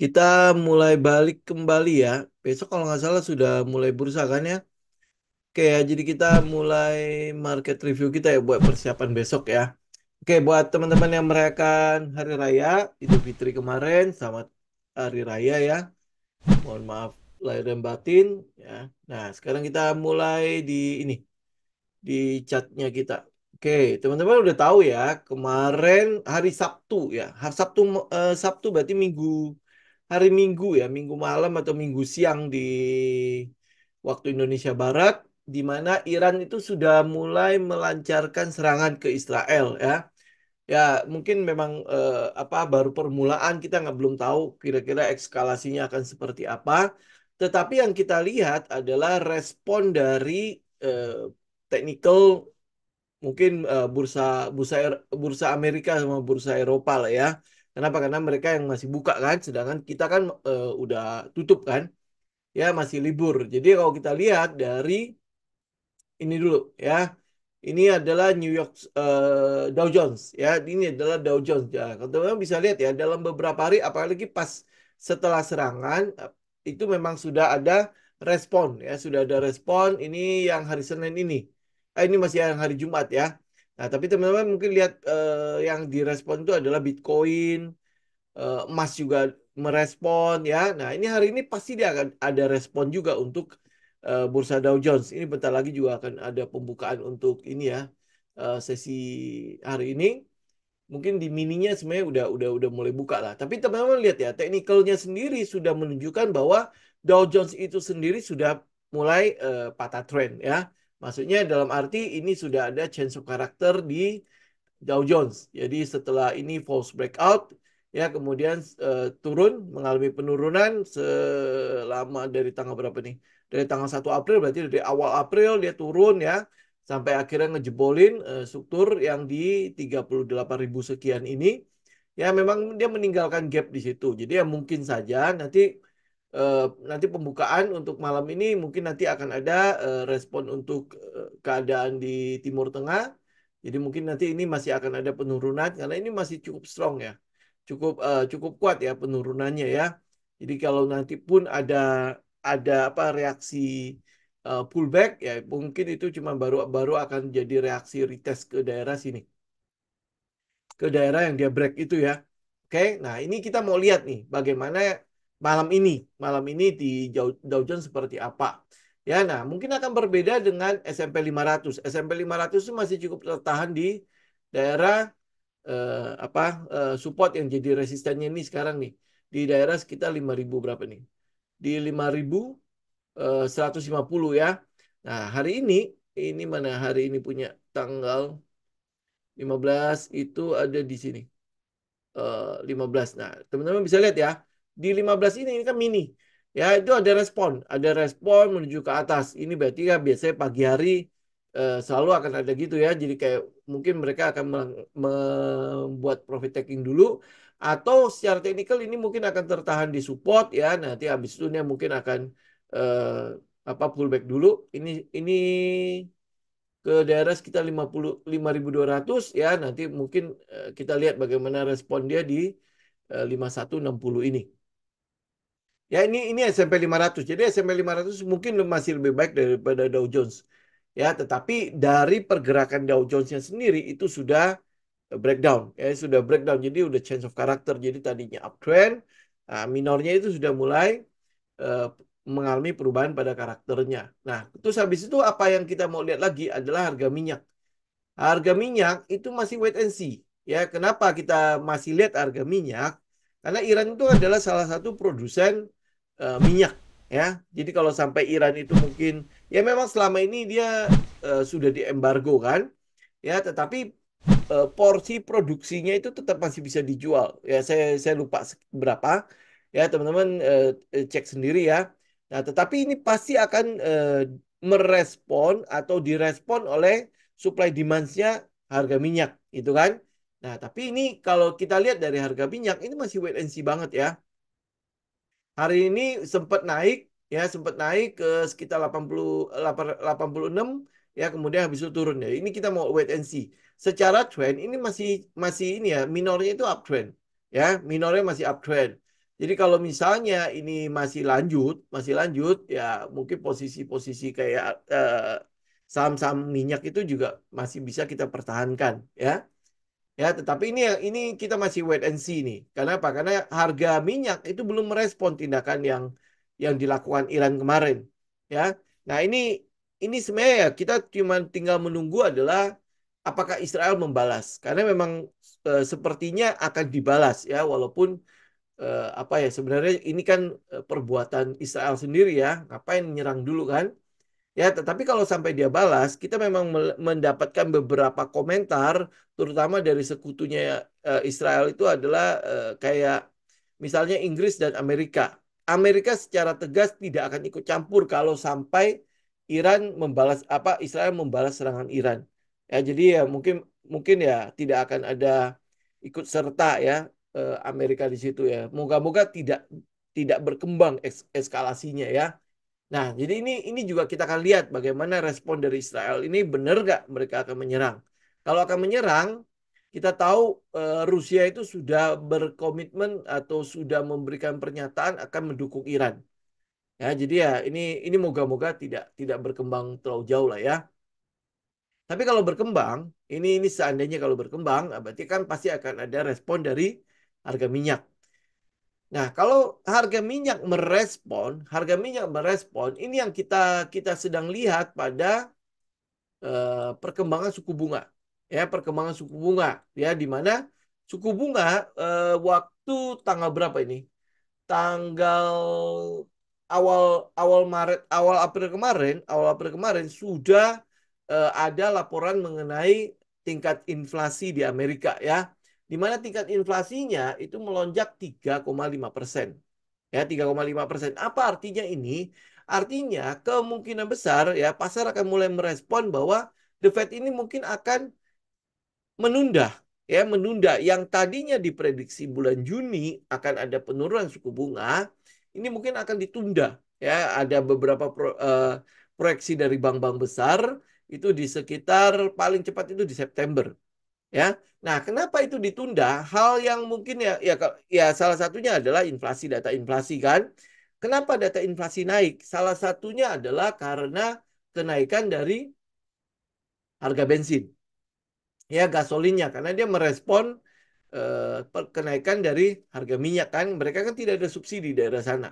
Kita mulai balik kembali ya. Besok kalau nggak salah sudah mulai bursa kan ya. Oke ya, jadi kita mulai market review kita ya buat persiapan besok ya. Oke, buat teman-teman yang merayakan Hari Raya itu Fitri kemarin, sama Hari Raya ya. Mohon maaf lahir dan batin ya. Nah, sekarang kita mulai di ini di chatnya kita. Oke, teman-teman udah tahu ya, kemarin hari Sabtu ya. Hari Sabtu eh, Sabtu berarti minggu hari Minggu ya, Minggu malam atau Minggu siang di waktu Indonesia Barat, di mana Iran itu sudah mulai melancarkan serangan ke Israel ya. Ya mungkin memang eh, apa baru permulaan kita nggak belum tahu kira-kira eskalasinya akan seperti apa. Tetapi yang kita lihat adalah respon dari eh, technical mungkin eh, bursa bursa bursa Amerika sama bursa Eropa lah ya Kenapa? Karena mereka yang masih buka kan, sedangkan kita kan e, udah tutup kan, ya masih libur. Jadi kalau kita lihat dari ini dulu ya, ini adalah New York e, Dow Jones ya, ini adalah Dow Jones. Ya, teman-teman bisa lihat ya dalam beberapa hari, apalagi pas setelah serangan eh, itu memang sudah ada respon ya, sudah ada respon. Ini yang hari Senin ini, eh, ini masih yang hari Jumat ya Nah, tapi teman-teman mungkin lihat uh, yang direspon itu adalah Bitcoin, uh, emas juga merespon ya. Nah, ini hari ini pasti dia akan ada respon juga untuk uh, Bursa Dow Jones. Ini bentar lagi juga akan ada pembukaan untuk ini ya, uh, sesi hari ini. Mungkin di mininya sebenarnya udah udah udah mulai buka lah. Tapi teman-teman lihat ya, teknikalnya sendiri sudah menunjukkan bahwa Dow Jones itu sendiri sudah mulai uh, patah trend ya. Maksudnya dalam arti ini sudah ada change of character di Dow Jones. Jadi setelah ini false breakout, ya kemudian uh, turun mengalami penurunan selama dari tanggal berapa nih? Dari tanggal 1 April berarti dari awal April dia turun ya sampai akhirnya ngejebolin uh, struktur yang di 38.000 sekian ini. Ya memang dia meninggalkan gap di situ. Jadi ya mungkin saja nanti Eh, nanti pembukaan untuk malam ini mungkin nanti akan ada eh, respon untuk eh, keadaan di Timur Tengah. Jadi mungkin nanti ini masih akan ada penurunan karena ini masih cukup strong ya. Cukup uh, cukup kuat ya penurunannya ya. Jadi kalau nanti pun ada ada apa reaksi uh, pullback ya mungkin itu cuma baru baru akan jadi reaksi retest ke daerah sini. Ke daerah yang dia break itu ya. Oke. Okay? Nah, ini kita mau lihat nih bagaimana malam ini, malam ini di Dow Jones seperti apa. Ya, nah mungkin akan berbeda dengan SMP 500. SMP 500 itu masih cukup tertahan di daerah eh, apa eh, support yang jadi resistennya ini sekarang nih di daerah sekitar 5000 berapa nih? Di 5150 eh, ya. Nah, hari ini ini mana hari ini punya tanggal 15 itu ada di sini. 15. Eh, nah, teman-teman bisa lihat ya di 15 ini ini kan mini ya itu ada respon ada respon menuju ke atas ini berarti ya biasanya pagi hari eh, selalu akan ada gitu ya jadi kayak mungkin mereka akan membuat profit taking dulu atau secara teknikal ini mungkin akan tertahan di support ya nanti habis itu ini mungkin akan eh, apa pullback dulu ini ini ke daerah sekitar 50 5200 ya nanti mungkin eh, kita lihat bagaimana respon dia di eh, 5160 ini Ya ini ini S&P 500. Jadi SMP 500 mungkin masih lebih baik daripada Dow Jones. Ya, tetapi dari pergerakan Dow Jones yang sendiri itu sudah breakdown. Ya, sudah breakdown. Jadi udah change of character. Jadi tadinya uptrend, nah, minornya itu sudah mulai uh, mengalami perubahan pada karakternya. Nah, terus habis itu apa yang kita mau lihat lagi adalah harga minyak. Harga minyak itu masih wait and see. Ya, kenapa kita masih lihat harga minyak? Karena Iran itu adalah salah satu produsen uh, minyak ya. Jadi kalau sampai Iran itu mungkin ya memang selama ini dia uh, sudah diembargo kan. Ya, tetapi uh, porsi produksinya itu tetap masih bisa dijual. Ya saya saya lupa berapa. Ya, teman-teman uh, cek sendiri ya. Nah, tetapi ini pasti akan uh, merespon atau direspon oleh supply demand-nya harga minyak, itu kan? Nah, tapi ini kalau kita lihat dari harga minyak ini masih wait and see banget ya. Hari ini sempat naik ya sempat naik ke sekitar 80 86 ya kemudian habis itu turun ya. Ini kita mau wait and see. Secara trend ini masih masih ini ya minornya itu uptrend ya, minornya masih uptrend. Jadi kalau misalnya ini masih lanjut, masih lanjut ya mungkin posisi-posisi kayak eh, saham-saham eh, minyak itu juga masih bisa kita pertahankan ya. Ya, tetapi ini ini kita masih wait and see nih. Karena apa? Karena harga minyak itu belum merespon tindakan yang yang dilakukan Iran kemarin. Ya. Nah, ini ini sebenarnya ya kita cuma tinggal menunggu adalah apakah Israel membalas. Karena memang e, sepertinya akan dibalas ya walaupun e, apa ya sebenarnya ini kan eh, perbuatan Israel sendiri ya. Ngapain nyerang dulu kan? Ya, tetapi kalau sampai dia balas, kita memang mendapatkan beberapa komentar, terutama dari sekutunya eh, Israel itu adalah eh, kayak misalnya Inggris dan Amerika. Amerika secara tegas tidak akan ikut campur kalau sampai Iran membalas apa Israel membalas serangan Iran. Ya, jadi ya mungkin mungkin ya tidak akan ada ikut serta ya eh, Amerika di situ ya. Moga-moga tidak tidak berkembang eskalasinya ya. Nah, jadi ini ini juga kita akan lihat bagaimana respon dari Israel ini benar nggak mereka akan menyerang. Kalau akan menyerang, kita tahu uh, Rusia itu sudah berkomitmen atau sudah memberikan pernyataan akan mendukung Iran. Ya, jadi ya ini ini moga-moga tidak tidak berkembang terlalu jauh lah ya. Tapi kalau berkembang, ini ini seandainya kalau berkembang, ah, berarti kan pasti akan ada respon dari harga minyak. Nah, kalau harga minyak merespon, harga minyak merespon, ini yang kita kita sedang lihat pada uh, perkembangan suku bunga, ya perkembangan suku bunga, ya di mana suku bunga uh, waktu tanggal berapa ini? Tanggal awal awal Maret, awal April kemarin, awal April kemarin sudah uh, ada laporan mengenai tingkat inflasi di Amerika, ya di mana tingkat inflasinya itu melonjak 3,5 persen. Ya, 3,5 persen. Apa artinya ini? Artinya kemungkinan besar ya pasar akan mulai merespon bahwa The Fed ini mungkin akan menunda ya menunda yang tadinya diprediksi bulan Juni akan ada penurunan suku bunga ini mungkin akan ditunda ya ada beberapa pro, uh, proyeksi dari bank-bank besar itu di sekitar paling cepat itu di September ya. Nah, kenapa itu ditunda? Hal yang mungkin ya ya ya salah satunya adalah inflasi data inflasi kan. Kenapa data inflasi naik? Salah satunya adalah karena kenaikan dari harga bensin. Ya, gasolinnya karena dia merespon eh, kenaikan dari harga minyak kan. Mereka kan tidak ada subsidi daerah sana.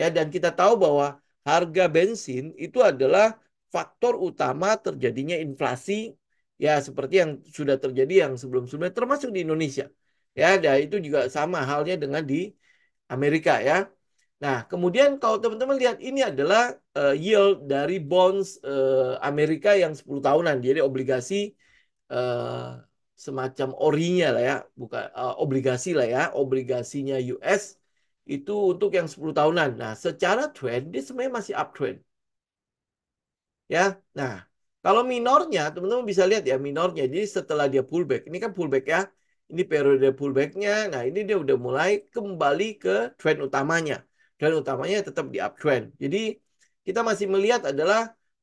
Ya, dan kita tahu bahwa harga bensin itu adalah faktor utama terjadinya inflasi ya seperti yang sudah terjadi yang sebelum-sebelumnya termasuk di Indonesia. Ya, dan itu juga sama halnya dengan di Amerika ya. Nah, kemudian kalau teman-teman lihat ini adalah uh, yield dari bonds uh, Amerika yang 10 tahunan. Jadi obligasi uh, semacam orinya lah ya, bukan uh, obligasi lah ya, obligasinya US itu untuk yang 10 tahunan. Nah, secara trend dia sebenarnya masih uptrend. Ya. Nah, kalau minornya, teman-teman bisa lihat ya minornya. Jadi setelah dia pullback, ini kan pullback ya. Ini periode pullbacknya. Nah ini dia udah mulai kembali ke trend utamanya. Trend utamanya tetap di uptrend. Jadi kita masih melihat adalah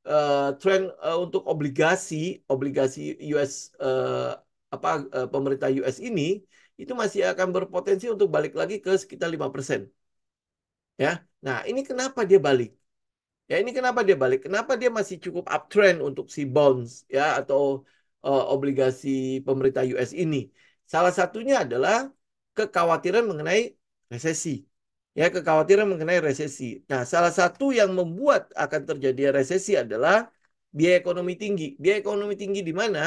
uh, trend uh, untuk obligasi, obligasi US uh, eh, apa uh, pemerintah US ini itu masih akan berpotensi untuk balik lagi ke sekitar 5%. Ya. Nah, ini kenapa dia balik? Ya ini kenapa dia balik? Kenapa dia masih cukup uptrend untuk si bonds ya atau uh, obligasi pemerintah US ini? Salah satunya adalah kekhawatiran mengenai resesi. Ya, kekhawatiran mengenai resesi. Nah, salah satu yang membuat akan terjadi resesi adalah biaya ekonomi tinggi. Biaya ekonomi tinggi di mana?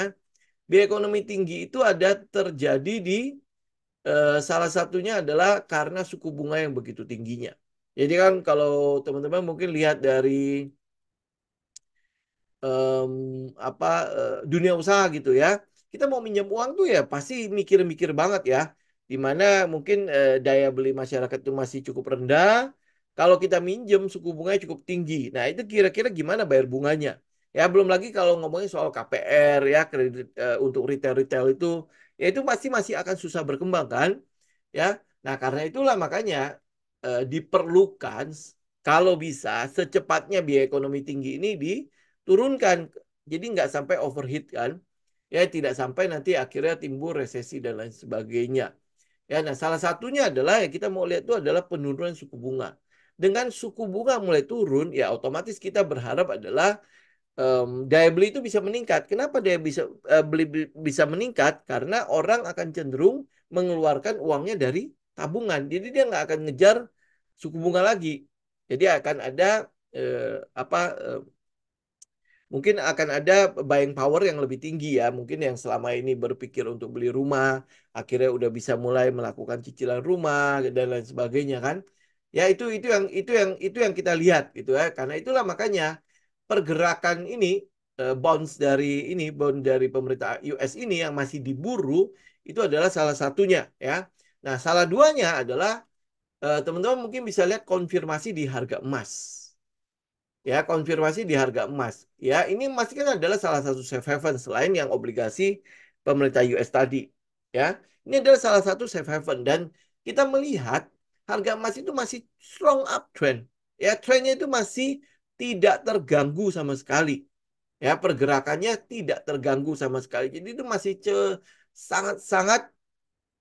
Biaya ekonomi tinggi itu ada terjadi di eh, salah satunya adalah karena suku bunga yang begitu tingginya. Jadi kan kalau teman-teman mungkin lihat dari um, apa uh, dunia usaha gitu ya. Kita mau minjam uang tuh ya pasti mikir-mikir banget ya. Dimana mungkin uh, daya beli masyarakat itu masih cukup rendah. Kalau kita minjem suku bunganya cukup tinggi. Nah itu kira-kira gimana bayar bunganya? Ya belum lagi kalau ngomongin soal KPR ya kredit uh, untuk retail-retail itu ya itu pasti masih akan susah berkembang kan? Ya. Nah karena itulah makanya uh, diperlukan kalau bisa secepatnya biaya ekonomi tinggi ini diturunkan. Jadi nggak sampai overheat kan. Ya tidak sampai nanti akhirnya timbul resesi dan lain sebagainya. Ya, nah salah satunya adalah yang kita mau lihat itu adalah penurunan suku bunga. Dengan suku bunga mulai turun, ya otomatis kita berharap adalah um, daya beli itu bisa meningkat. Kenapa daya bisa uh, beli bisa meningkat? Karena orang akan cenderung mengeluarkan uangnya dari tabungan. Jadi dia nggak akan ngejar suku bunga lagi. Jadi akan ada eh, apa eh, mungkin akan ada buying power yang lebih tinggi ya. Mungkin yang selama ini berpikir untuk beli rumah, akhirnya udah bisa mulai melakukan cicilan rumah dan lain sebagainya kan. Ya itu itu yang itu yang itu yang kita lihat gitu ya. Karena itulah makanya pergerakan ini eh, bounce dari ini bounce dari pemerintah US ini yang masih diburu itu adalah salah satunya ya Nah, salah duanya adalah eh, teman-teman uh, mungkin bisa lihat konfirmasi di harga emas. Ya, konfirmasi di harga emas. Ya, ini emas kan adalah salah satu safe haven selain yang obligasi pemerintah US tadi. Ya, ini adalah salah satu safe haven dan kita melihat harga emas itu masih strong uptrend. Ya, trennya itu masih tidak terganggu sama sekali. Ya, pergerakannya tidak terganggu sama sekali. Jadi itu masih sangat-sangat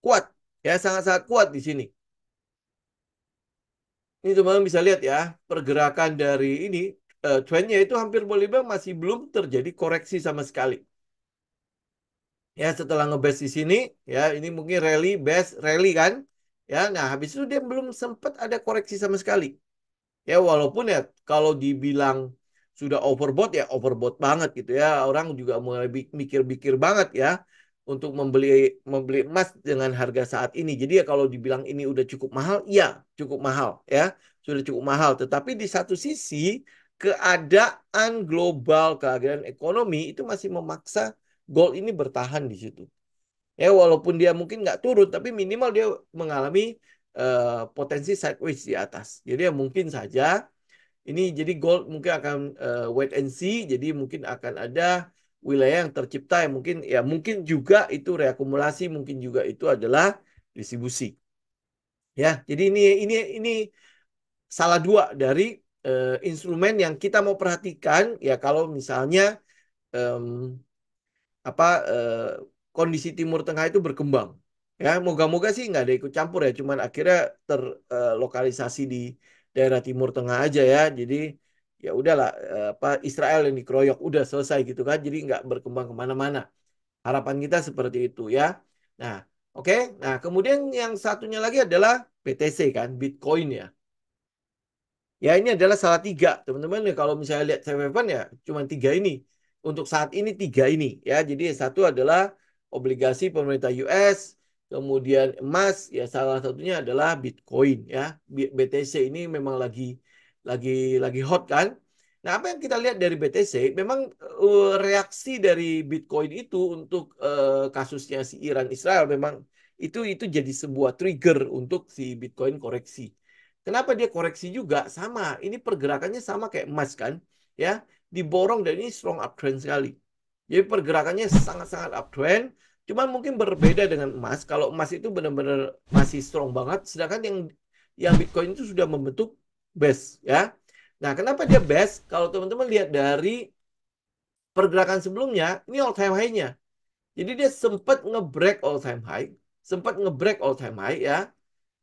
kuat Ya, sangat-sangat kuat di sini. Ini teman bisa lihat ya, pergerakan dari ini, uh, trendnya itu hampir boleh bilang masih belum terjadi koreksi sama sekali. Ya, setelah ngebase di sini, ya ini mungkin rally, base rally kan. Ya, nah habis itu dia belum sempat ada koreksi sama sekali. Ya, walaupun ya kalau dibilang sudah overbought ya overbought banget gitu ya. Orang juga mulai mikir-mikir banget ya untuk membeli membeli emas dengan harga saat ini. Jadi ya kalau dibilang ini udah cukup mahal, iya cukup mahal ya, sudah cukup mahal. Tetapi di satu sisi keadaan global, keadaan ekonomi itu masih memaksa gold ini bertahan di situ. Ya walaupun dia mungkin nggak turun, tapi minimal dia mengalami uh, potensi sideways di atas. Jadi ya mungkin saja ini jadi gold mungkin akan uh, wait and see. Jadi mungkin akan ada wilayah yang tercipta yang mungkin ya mungkin juga itu reakumulasi mungkin juga itu adalah distribusi ya jadi ini ini ini salah dua dari uh, instrumen yang kita mau perhatikan ya kalau misalnya um, apa uh, kondisi Timur Tengah itu berkembang ya moga-moga sih nggak ada ikut campur ya cuman akhirnya terlokalisasi eh, uh, di daerah Timur Tengah aja ya jadi ya udahlah eh, apa Israel yang dikeroyok udah selesai gitu kan jadi nggak berkembang kemana-mana harapan kita seperti itu ya nah oke okay? nah kemudian yang satunya lagi adalah BTC kan Bitcoin ya ya ini adalah salah tiga teman-teman ya kalau misalnya lihat Seven ya cuma tiga ini untuk saat ini tiga ini ya jadi satu adalah obligasi pemerintah US kemudian emas ya salah satunya adalah Bitcoin ya BTC ini memang lagi lagi lagi hot kan. Nah, apa yang kita lihat dari BTC memang uh, reaksi dari Bitcoin itu untuk uh, kasusnya si Iran Israel memang itu itu jadi sebuah trigger untuk si Bitcoin koreksi. Kenapa dia koreksi juga? Sama, ini pergerakannya sama kayak emas kan, ya. Diborong dan ini strong uptrend sekali. Jadi pergerakannya sangat-sangat uptrend, cuman mungkin berbeda dengan emas. Kalau emas itu benar-benar masih strong banget, sedangkan yang yang Bitcoin itu sudah membentuk best ya. Nah, kenapa dia best? Kalau teman-teman lihat dari pergerakan sebelumnya, ini all time high-nya. Jadi dia sempat ngebreak all time high, sempat ngebreak all time high ya.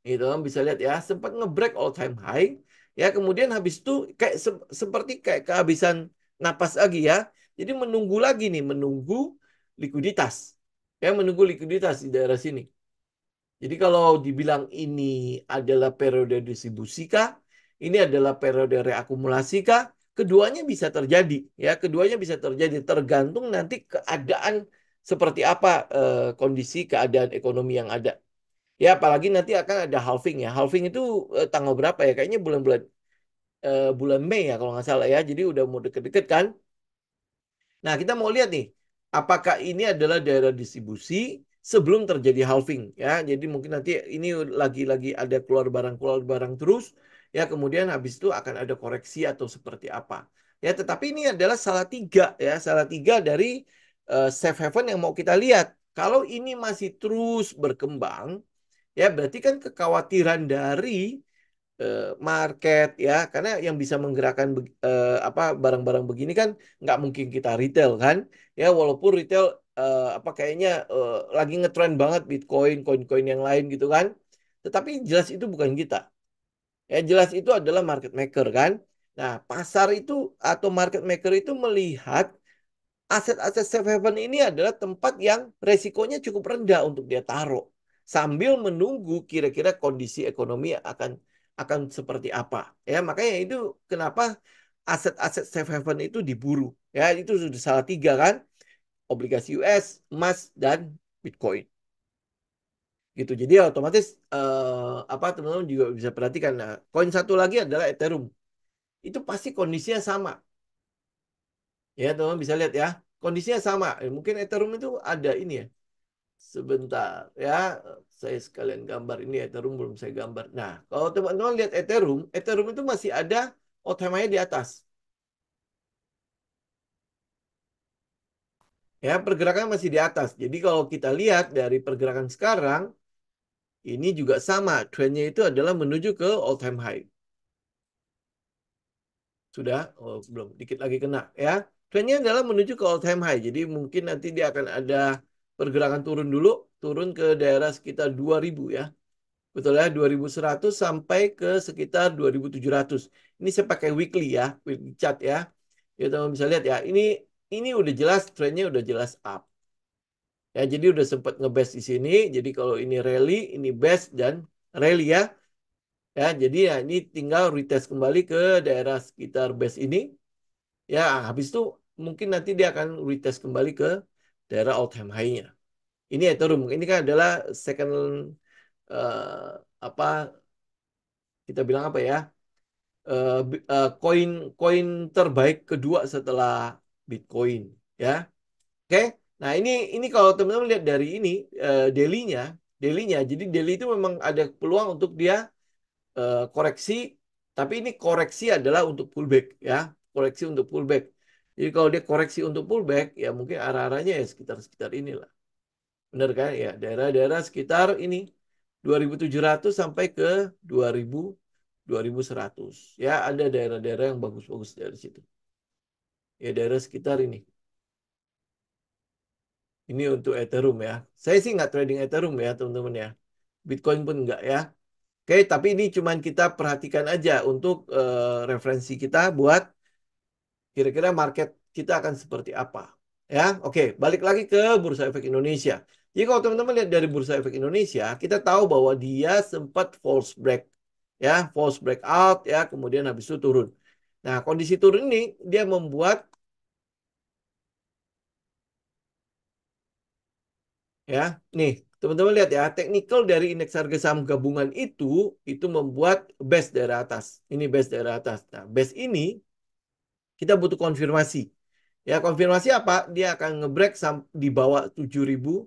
Gitu, bisa lihat ya, sempat ngebreak all time high. Ya, kemudian habis itu kayak se seperti kayak kehabisan napas lagi ya. Jadi menunggu lagi nih, menunggu likuiditas. ya, menunggu likuiditas di daerah sini. Jadi kalau dibilang ini adalah periode distribusi kah? Ini adalah periode reakumulasi kah? Keduanya bisa terjadi ya, keduanya bisa terjadi tergantung nanti keadaan seperti apa e, kondisi keadaan ekonomi yang ada. Ya apalagi nanti akan ada halving ya. Halving itu e, tanggal berapa ya? Kayaknya bulan-bulan e, bulan Mei ya kalau nggak salah ya. Jadi udah mau deket-deket kan. Nah kita mau lihat nih apakah ini adalah daerah distribusi sebelum terjadi halving ya. Jadi mungkin nanti ini lagi-lagi ada keluar barang keluar barang terus ya kemudian habis itu akan ada koreksi atau seperti apa ya tetapi ini adalah salah tiga ya salah tiga dari uh, safe haven yang mau kita lihat kalau ini masih terus berkembang ya berarti kan kekhawatiran dari eh, market ya karena yang bisa menggerakkan uh, apa barang-barang begini kan nggak mungkin kita retail kan ya walaupun retail uh, apa kayaknya uh, lagi ngetrend banget Bitcoin, koin-koin yang lain gitu kan. Tetapi jelas itu bukan kita. Ya jelas itu adalah market maker kan. Nah, pasar itu atau market maker itu melihat aset-aset safe haven ini adalah tempat yang resikonya cukup rendah untuk dia taruh sambil menunggu kira-kira kondisi ekonomi akan akan seperti apa. Ya, makanya itu kenapa aset-aset safe haven itu diburu. Ya, itu sudah salah tiga kan. Obligasi US, emas dan Bitcoin gitu jadi otomatis uh, apa teman-teman juga bisa perhatikan nah koin satu lagi adalah ethereum itu pasti kondisinya sama ya teman-teman bisa lihat ya kondisinya sama eh, mungkin ethereum itu ada ini ya sebentar ya saya sekalian gambar ini ethereum belum saya gambar nah kalau teman-teman lihat ethereum ethereum itu masih ada otomanya di atas ya pergerakan masih di atas. Jadi kalau kita lihat dari pergerakan sekarang ini juga sama. Trennya itu adalah menuju ke all time high. Sudah? Oh, belum. Dikit lagi kena ya. Trennya adalah menuju ke all time high. Jadi mungkin nanti dia akan ada pergerakan turun dulu. Turun ke daerah sekitar 2000 ya. Betul ya, 2100 sampai ke sekitar 2700. Ini saya pakai weekly ya, weekly chart ya. Ya teman bisa lihat ya, ini ini udah jelas trennya udah jelas up. Ya, jadi udah sempat ngebest di sini. Jadi kalau ini rally, ini best dan rally ya. Ya, jadi ya ini tinggal retest kembali ke daerah sekitar base ini. Ya, habis itu mungkin nanti dia akan retest kembali ke daerah all time high-nya. Ini Ethereum. Ini kan adalah second uh, apa kita bilang apa ya? koin eh, eh, uh, koin, terbaik kedua setelah Bitcoin, ya. Oke. Okay? Nah ini ini kalau teman-teman lihat dari ini uh, delinya jadi daily itu memang ada peluang untuk dia uh, koreksi, tapi ini koreksi adalah untuk pullback ya, koreksi untuk pullback. Jadi kalau dia koreksi untuk pullback, ya mungkin arah-arahnya ya sekitar-sekitar inilah. Benar kan? Ya daerah-daerah sekitar ini 2.700 sampai ke 2.000 2.100. Ya ada daerah-daerah yang bagus-bagus dari situ. Ya daerah sekitar ini. Ini untuk Ethereum ya. Saya sih nggak trading Ethereum ya teman-teman ya. Bitcoin pun nggak ya. Oke, tapi ini cuman kita perhatikan aja untuk uh, referensi kita buat kira-kira market kita akan seperti apa. Ya, oke, balik lagi ke Bursa Efek Indonesia. Jadi kalau teman-teman lihat dari Bursa Efek Indonesia, kita tahu bahwa dia sempat false break ya, false breakout ya, kemudian habis itu turun. Nah, kondisi turun ini dia membuat Ya, nih teman-teman lihat ya, technical dari indeks harga saham gabungan itu itu membuat base daerah atas. Ini base daerah atas. Nah, base ini kita butuh konfirmasi. Ya, konfirmasi apa? Dia akan ngebreak di bawah 7000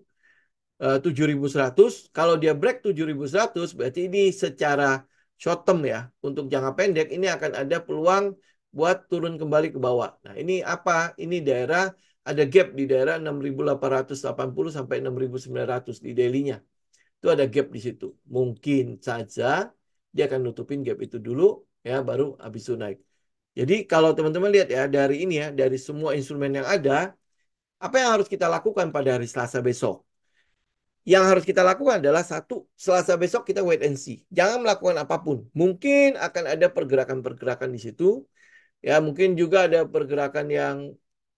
7100. Eh, Kalau dia break tujuh 7100 berarti ini secara short term ya. Untuk jangka pendek ini akan ada peluang buat turun kembali ke bawah. Nah, ini apa? Ini daerah ada gap di daerah 6.880 sampai 6.900 di daily Itu ada gap di situ. Mungkin saja dia akan nutupin gap itu dulu ya baru habis itu naik. Jadi kalau teman-teman lihat ya dari ini ya dari semua instrumen yang ada apa yang harus kita lakukan pada hari Selasa besok? Yang harus kita lakukan adalah satu, Selasa besok kita wait and see. Jangan melakukan apapun. Mungkin akan ada pergerakan-pergerakan di situ. Ya, mungkin juga ada pergerakan yang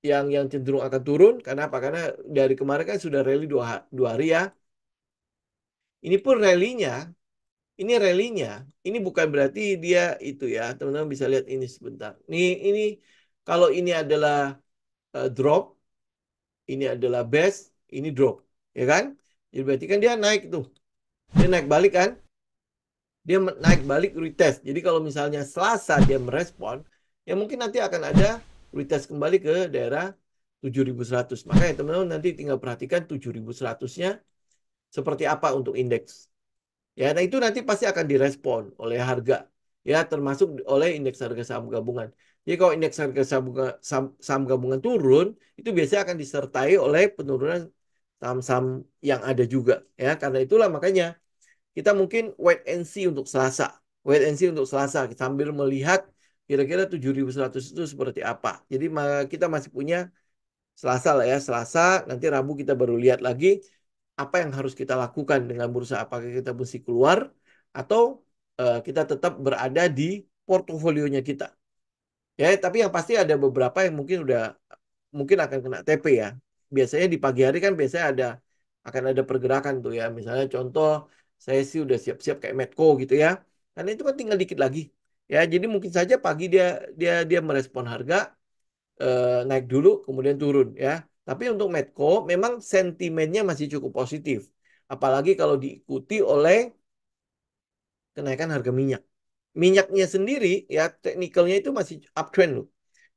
yang yang cenderung akan turun karena apa? Karena dari kemarin kan sudah rally dua, dua hari ya. Ini pun rallynya ini rallynya ini bukan berarti dia itu ya, teman-teman bisa lihat ini sebentar. Ini ini kalau ini adalah uh, drop, ini adalah best, ini drop, ya kan? Jadi berarti kan dia naik tuh. Dia naik balik kan? Dia naik balik retest. Jadi kalau misalnya Selasa dia merespon, ya mungkin nanti akan ada prioritas kembali ke daerah 7100. Makanya teman-teman nanti tinggal perhatikan 7100-nya seperti apa untuk indeks. Ya, nah itu nanti pasti akan direspon oleh harga ya termasuk oleh indeks harga saham gabungan. Jadi kalau indeks harga saham, saham, saham gabungan turun, itu biasanya akan disertai oleh penurunan saham-saham yang ada juga ya. Karena itulah makanya kita mungkin wait and see untuk Selasa. Wait and see untuk Selasa sambil melihat kira-kira 7.100 itu seperti apa. Jadi kita masih punya Selasa lah ya, Selasa nanti Rabu kita baru lihat lagi apa yang harus kita lakukan dengan bursa. Apakah kita mesti keluar atau uh, kita tetap berada di portofolionya kita. Ya, tapi yang pasti ada beberapa yang mungkin udah mungkin akan kena TP ya. Biasanya di pagi hari kan biasanya ada akan ada pergerakan tuh ya. Misalnya contoh saya sih udah siap-siap kayak Medco gitu ya. Karena itu kan tinggal dikit lagi. Ya, jadi mungkin saja pagi dia dia dia merespon harga eh, naik dulu kemudian turun ya. Tapi untuk Medco memang sentimennya masih cukup positif. Apalagi kalau diikuti oleh kenaikan harga minyak. Minyaknya sendiri ya teknikalnya itu masih uptrend loh.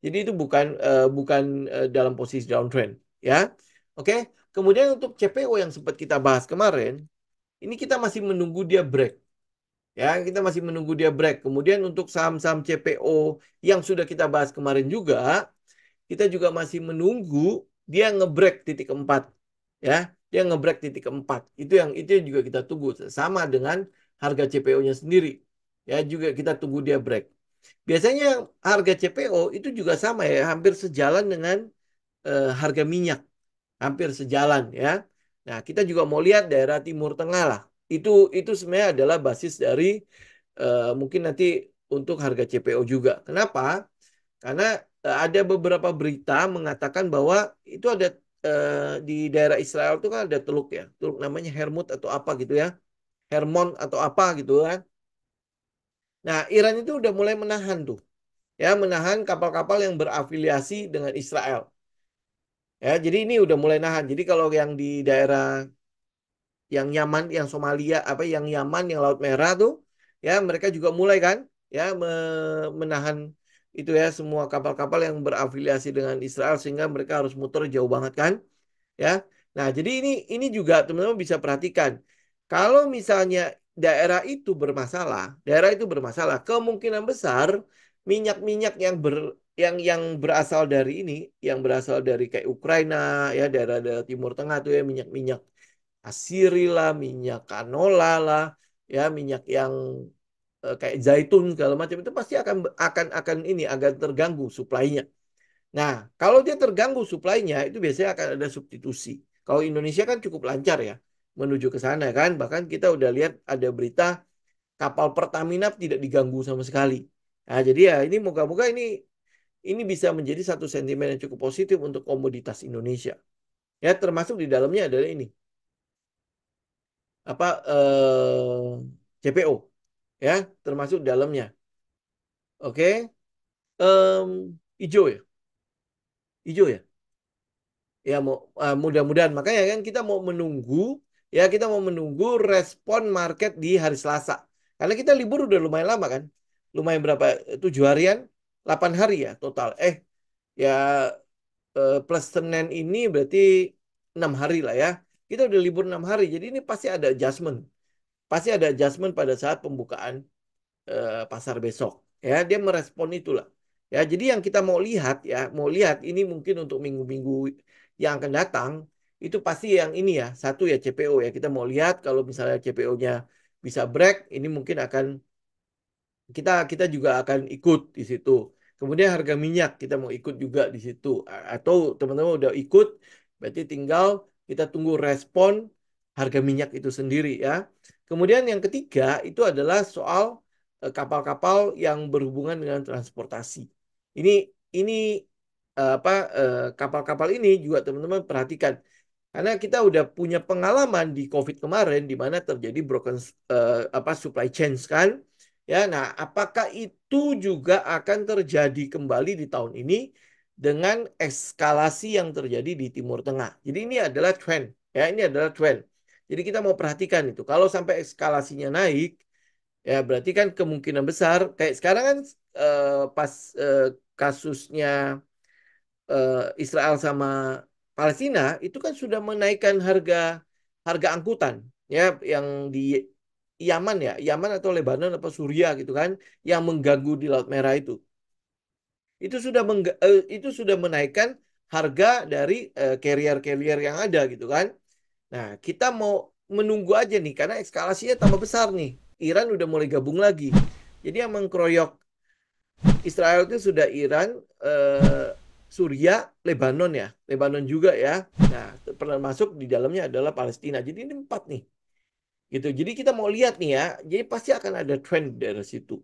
Jadi itu bukan eh, bukan eh, dalam posisi downtrend ya. Oke, kemudian untuk CPO yang sempat kita bahas kemarin, ini kita masih menunggu dia break. Ya, kita masih menunggu dia break. Kemudian untuk saham-saham CPO yang sudah kita bahas kemarin juga, kita juga masih menunggu dia ngebreak titik empat. Ya, dia ngebreak titik empat. Itu yang itu juga kita tunggu sama dengan harga CPO-nya sendiri. Ya, juga kita tunggu dia break. Biasanya harga CPO itu juga sama ya, hampir sejalan dengan eh, harga minyak. Hampir sejalan ya. Nah, kita juga mau lihat daerah Timur Tengah lah. Itu itu sebenarnya adalah basis dari uh, mungkin nanti untuk harga CPO juga. Kenapa? Karena uh, ada beberapa berita mengatakan bahwa itu ada uh, di daerah Israel itu kan ada teluk ya, teluk namanya Hermut atau apa gitu ya. Hermon atau apa gitu kan. Nah, Iran itu udah mulai menahan tuh. Ya, menahan kapal-kapal yang berafiliasi dengan Israel. Ya, jadi ini udah mulai nahan. Jadi kalau yang di daerah yang Yaman, yang Somalia, apa yang Yaman, yang Laut Merah tuh, ya mereka juga mulai kan, ya menahan itu ya semua kapal-kapal yang berafiliasi dengan Israel sehingga mereka harus muter jauh banget kan, ya. Nah jadi ini ini juga teman-teman bisa perhatikan kalau misalnya daerah itu bermasalah, daerah itu bermasalah, kemungkinan besar minyak-minyak yang ber yang yang berasal dari ini, yang berasal dari kayak Ukraina ya daerah-daerah Timur Tengah tuh ya minyak-minyak asiri lah, minyak kanola lah, ya minyak yang eh, kayak zaitun segala macam itu pasti akan akan akan ini agak terganggu suplainya. Nah, kalau dia terganggu suplainya itu biasanya akan ada substitusi. Kalau Indonesia kan cukup lancar ya menuju ke sana kan, bahkan kita udah lihat ada berita kapal Pertamina tidak diganggu sama sekali. Nah, jadi ya ini moga-moga ini ini bisa menjadi satu sentimen yang cukup positif untuk komoditas Indonesia. Ya, termasuk di dalamnya adalah ini apa eh, CPO ya termasuk dalamnya oke um, hijau ya hijau ya ya mau uh, mudah-mudahan makanya kan kita mau menunggu ya kita mau menunggu respon market di hari Selasa karena kita libur udah lumayan lama kan lumayan berapa tujuh harian delapan hari ya total eh ya eh, plus Senin ini berarti enam hari lah ya kita udah libur enam hari, jadi ini pasti ada adjustment. Pasti ada adjustment pada saat pembukaan uh, pasar besok. Ya, dia merespon itulah. Ya, jadi yang kita mau lihat ya, mau lihat ini mungkin untuk minggu-minggu yang akan datang itu pasti yang ini ya satu ya CPO ya kita mau lihat kalau misalnya CPO-nya bisa break ini mungkin akan kita kita juga akan ikut di situ kemudian harga minyak kita mau ikut juga di situ atau teman-teman udah ikut berarti tinggal kita tunggu respon harga minyak itu sendiri ya. Kemudian yang ketiga itu adalah soal eh, kapal-kapal yang berhubungan dengan transportasi. Ini ini eh, apa eh, kapal-kapal ini juga teman-teman perhatikan karena kita udah punya pengalaman di COVID kemarin di mana terjadi broken apa supply chain kan. Ya, nah apakah itu juga akan terjadi kembali di tahun ini? dengan eskalasi yang terjadi di Timur Tengah. Jadi ini adalah trend, ya ini adalah trend. Jadi kita mau perhatikan itu. Kalau sampai eskalasinya naik, ya berarti kan kemungkinan besar kayak sekarang kan eh, pas eh, kasusnya eh, Israel sama Palestina itu kan sudah menaikkan harga harga angkutan ya yang di Yaman ya, Yaman atau Lebanon atau Suria gitu kan yang mengganggu di Laut Merah itu itu sudah uh, itu sudah menaikkan harga dari eh, carrier-carrier uh, carrier -carrier yang ada gitu kan. Nah, kita mau menunggu aja nih karena eskalasinya tambah besar nih. Iran udah mulai gabung lagi. Jadi yang mengkroyok Israel itu sudah Iran, uh, eh, Suria, Lebanon ya, Lebanon juga ya. Nah, pernah masuk di dalamnya adalah Palestina. Jadi ini empat nih. Gitu. Jadi kita mau lihat nih ya. Jadi pasti akan ada trend dari situ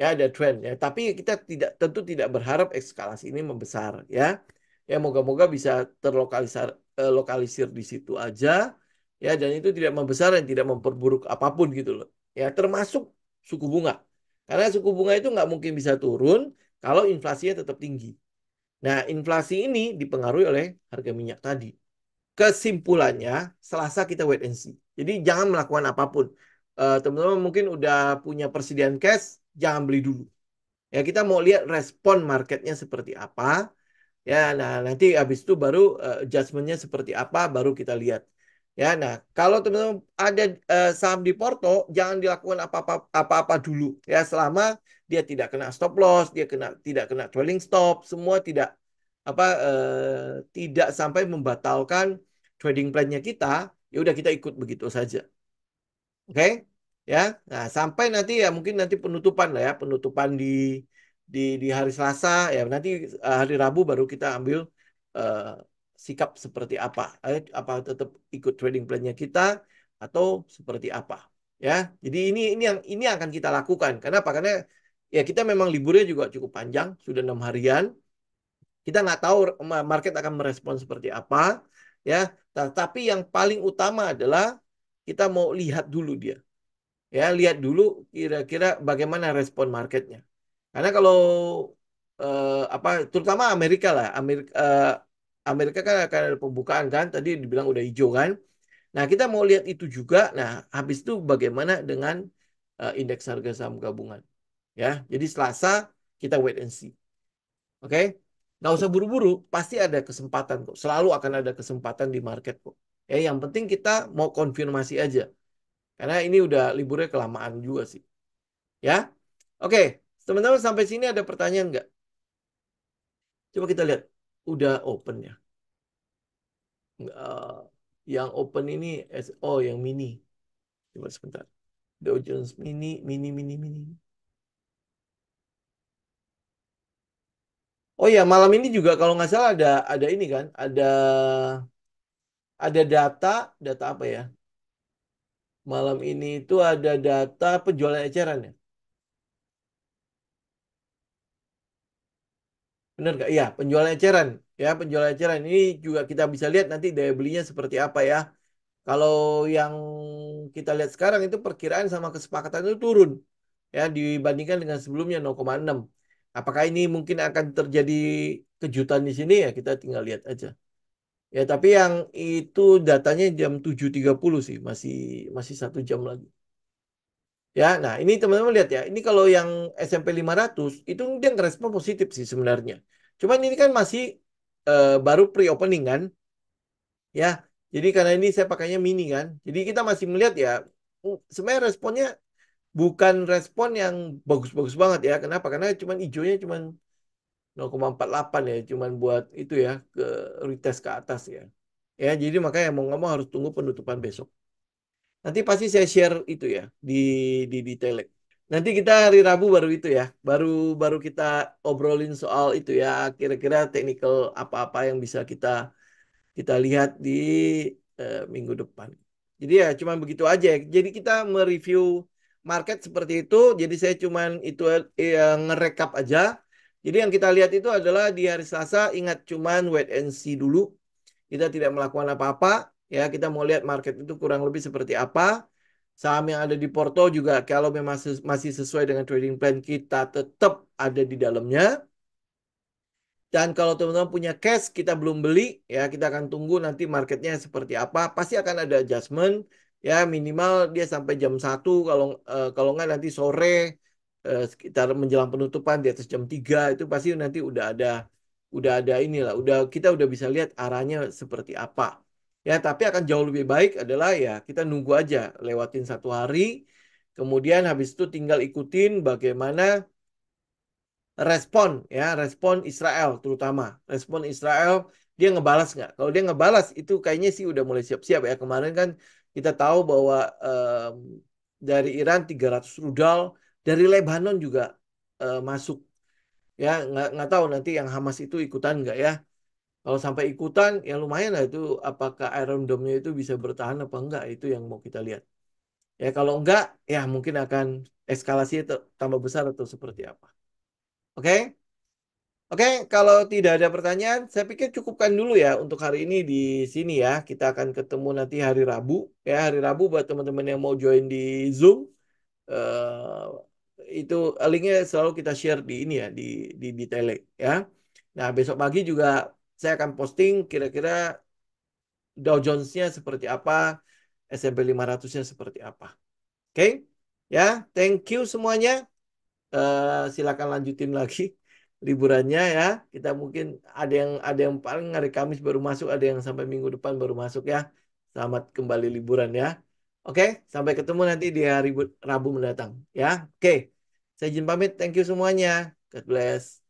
ya ada trend ya tapi kita tidak tentu tidak berharap eskalasi ini membesar ya ya moga-moga bisa terlokalisir eh, lokalisir di situ aja ya dan itu tidak membesar dan tidak memperburuk apapun gitu loh ya termasuk suku bunga karena suku bunga itu nggak mungkin bisa turun kalau inflasinya tetap tinggi nah inflasi ini dipengaruhi oleh harga minyak tadi kesimpulannya selasa kita wait and see jadi jangan melakukan apapun eh, teman-teman uh, mungkin udah punya persediaan cash jangan beli dulu. Ya kita mau lihat respon marketnya seperti apa. Ya, nah nanti habis itu baru uh, eh, adjustmentnya seperti apa, baru kita lihat. Ya, nah kalau teman-teman ada uh, saham di Porto, jangan dilakukan apa-apa apa-apa dulu. Ya, selama dia tidak kena stop loss, dia kena tidak kena trailing stop, semua tidak apa uh, tidak sampai membatalkan trading plan-nya kita, ya udah kita ikut begitu saja. Oke? Okay? ya. Nah, sampai nanti ya mungkin nanti penutupan lah ya, penutupan di di di hari Selasa ya, nanti eh, hari Rabu baru kita ambil uh, sikap seperti apa. Eh, apa tetap ikut trading plan-nya kita atau seperti apa ya. Jadi ini ini yang ini akan kita lakukan. Kenapa? Karena ya kita memang liburnya juga cukup panjang, sudah enam harian. Kita nggak tahu market akan merespon seperti apa ya. Tapi yang paling utama adalah kita mau lihat dulu dia ya lihat dulu kira-kira bagaimana respon marketnya karena kalau eh, apa terutama Amerika lah Amerika eh, Amerika kan akan ada pembukaan kan tadi dibilang udah hijau kan nah kita mau lihat itu juga nah habis itu bagaimana dengan eh, indeks harga saham gabungan ya jadi Selasa kita wait and see oke okay? nggak usah buru-buru pasti ada kesempatan kok selalu akan ada kesempatan di market kok ya yang penting kita mau konfirmasi aja karena ini udah liburnya kelamaan juga sih. Ya. Oke, teman-teman sampai sini ada pertanyaan nggak? Coba kita lihat. Udah open ya. Uh, yang open ini, oh yang mini. Coba sebentar. Dow Jones mini, mini, mini, mini. Oh ya, malam ini juga kalau nggak salah ada ada ini kan, ada ada data, data apa ya? malam ini itu ada data penjualan eceran ya? Benar nggak? Iya penjualan eceran. Ya, penjualan eceran ini juga kita bisa lihat nanti daya belinya seperti apa ya. Kalau yang kita lihat sekarang itu perkiraan sama kesepakatan itu turun ya dibandingkan dengan sebelumnya 0,6. Apakah ini mungkin akan terjadi kejutan di sini ya kita tinggal lihat aja. Ya, tapi yang itu datanya jam 7.30 sih, masih masih satu jam lagi. Ya, nah ini teman-teman lihat ya, ini kalau yang SMP 500 itu dia ngerespon positif sih sebenarnya. Cuman ini kan masih uh, baru pre-opening kan. Ya, jadi karena ini saya pakainya mini kan. Jadi kita masih melihat ya, sebenarnya responnya bukan respon yang bagus-bagus banget ya. Kenapa? Karena cuman hijaunya cuman 0,48 ya cuman buat itu ya ke retest ke atas ya ya jadi makanya mau nggak mau harus tunggu penutupan besok nanti pasti saya share itu ya di di di nanti kita hari Rabu baru itu ya baru baru kita obrolin soal itu ya kira-kira technical apa-apa yang bisa kita kita lihat di eh, minggu depan jadi ya cuman begitu aja jadi kita mereview market seperti itu jadi saya cuman itu yang eh, ngerekap aja jadi yang kita lihat itu adalah di hari Selasa ingat cuman wait and see dulu. Kita tidak melakukan apa-apa. Ya, kita mau lihat market itu kurang lebih seperti apa. Saham yang ada di Porto juga kalau memang masih sesuai dengan trading plan kita tetap ada di dalamnya. Dan kalau teman-teman punya cash kita belum beli, ya kita akan tunggu nanti marketnya seperti apa. Pasti akan ada adjustment ya minimal dia sampai jam 1 kalau uh, kalau nggak nanti sore Eh, sekitar menjelang penutupan di atas jam 3 itu pasti nanti udah ada udah ada inilah udah kita udah bisa lihat arahnya seperti apa ya tapi akan jauh lebih baik adalah ya kita nunggu aja lewatin satu hari kemudian habis itu tinggal ikutin bagaimana respon ya respon Israel terutama respon Israel dia ngebalas nggak kalau dia ngebalas itu kayaknya sih udah mulai siap-siap ya kemarin kan kita tahu bahwa um, dari Iran 300 rudal dari Lebanon juga uh, masuk. Ya, nggak nggak tahu nanti yang Hamas itu ikutan nggak ya. Kalau sampai ikutan, ya lumayan lah itu apakah Iron Dome-nya itu bisa bertahan apa enggak itu yang mau kita lihat. Ya kalau enggak, ya mungkin akan eskalasi tambah besar atau seperti apa. Oke? Okay? Oke, okay, kalau tidak ada pertanyaan, saya pikir cukupkan dulu ya untuk hari ini di sini ya. Kita akan ketemu nanti hari Rabu ya, hari Rabu buat teman-teman yang mau join di Zoom. Uh, itu eh, linknya selalu kita share di ini ya di di, di tele ya. Nah besok pagi juga saya akan posting kira-kira Dow Jones-nya seperti apa, S&P 500-nya seperti apa. Oke, okay? ya thank you semuanya. Uh, silakan lanjutin lagi liburannya ya. Kita mungkin ada yang ada yang paling hari Kamis baru masuk, ada yang sampai minggu depan baru masuk ya. Selamat kembali liburan ya. Oke, okay? sampai ketemu nanti di hari Rabu mendatang ya. Oke. Okay. Saya izin pamit. Thank you semuanya. God bless.